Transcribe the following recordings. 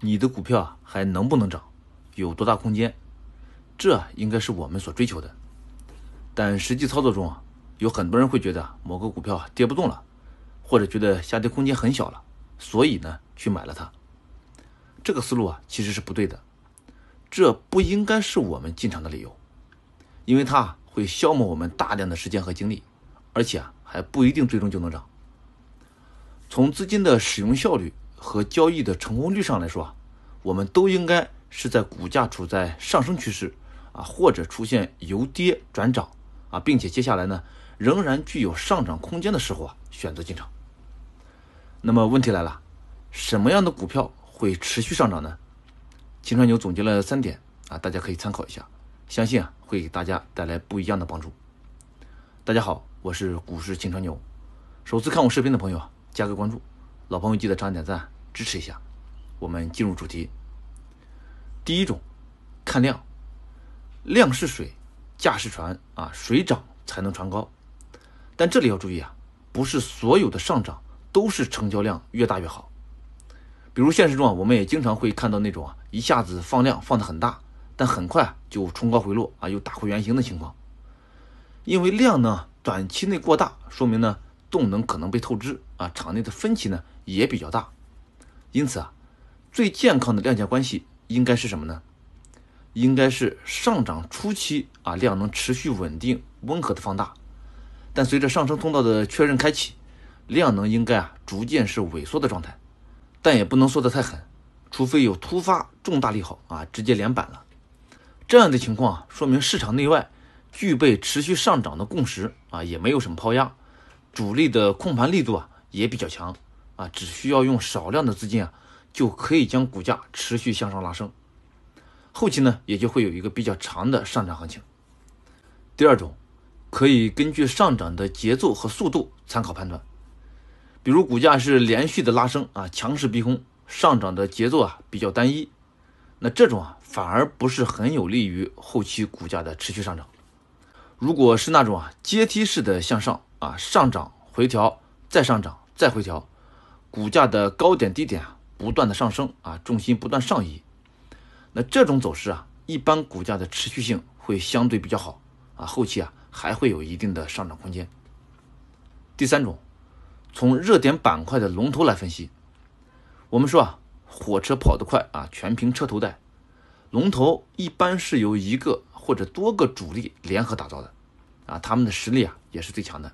你的股票啊还能不能涨，有多大空间？这应该是我们所追求的。但实际操作中啊，有很多人会觉得某个股票跌不动了，或者觉得下跌空间很小了，所以呢去买了它。这个思路啊其实是不对的，这不应该是我们进场的理由，因为它会消磨我们大量的时间和精力，而且啊还不一定最终就能涨。从资金的使用效率。和交易的成功率上来说啊，我们都应该是在股价处在上升趋势啊，或者出现由跌转涨啊，并且接下来呢仍然具有上涨空间的时候啊，选择进场。那么问题来了，什么样的股票会持续上涨呢？秦川牛总结了三点啊，大家可以参考一下，相信啊会给大家带来不一样的帮助。大家好，我是股市秦川牛，首次看我视频的朋友加个关注。老朋友，记得长按点赞支持一下。我们进入主题。第一种，看量，量是水，价是船啊，水涨才能船高。但这里要注意啊，不是所有的上涨都是成交量越大越好。比如现实中，啊，我们也经常会看到那种啊，一下子放量放的很大，但很快就冲高回落啊，又打回原形的情况。因为量呢短期内过大，说明呢。动能可能被透支啊，场内的分歧呢也比较大，因此啊，最健康的量价关系应该是什么呢？应该是上涨初期啊量能持续稳定温和的放大，但随着上升通道的确认开启，量能应该啊逐渐是萎缩的状态，但也不能缩得太狠，除非有突发重大利好啊直接连板了，这样的情况啊说明市场内外具备持续上涨的共识啊也没有什么抛压。主力的控盘力度啊也比较强啊，只需要用少量的资金啊，就可以将股价持续向上拉升。后期呢也就会有一个比较长的上涨行情。第二种，可以根据上涨的节奏和速度参考判断。比如股价是连续的拉升啊，强势逼空，上涨的节奏啊比较单一，那这种啊反而不是很有利于后期股价的持续上涨。如果是那种啊阶梯式的向上。啊，上涨回调再上涨再回调，股价的高点低点不断的上升啊，重心不断上移。那这种走势啊，一般股价的持续性会相对比较好啊，后期啊还会有一定的上涨空间。第三种，从热点板块的龙头来分析，我们说啊，火车跑得快啊，全凭车头带。龙头一般是由一个或者多个主力联合打造的啊，他们的实力啊也是最强的。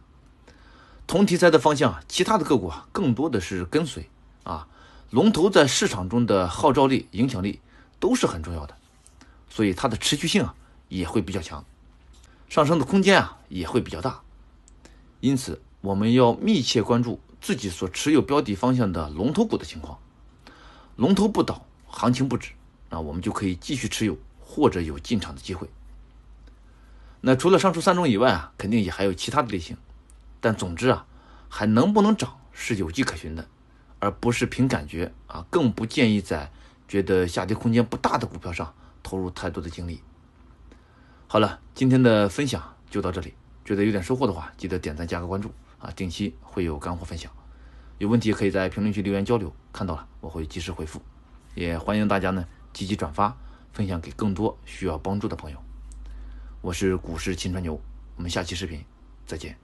同题材的方向啊，其他的个股啊，更多的是跟随啊，龙头在市场中的号召力、影响力都是很重要的，所以它的持续性啊也会比较强，上升的空间啊也会比较大。因此，我们要密切关注自己所持有标的方向的龙头股的情况，龙头不倒，行情不止，那我们就可以继续持有或者有进场的机会。那除了上述三种以外啊，肯定也还有其他的类型。但总之啊，还能不能涨是有迹可循的，而不是凭感觉啊。更不建议在觉得下跌空间不大的股票上投入太多的精力。好了，今天的分享就到这里。觉得有点收获的话，记得点赞加个关注啊，定期会有干货分享。有问题可以在评论区留言交流，看到了我会及时回复。也欢迎大家呢积极转发，分享给更多需要帮助的朋友。我是股市秦川牛，我们下期视频再见。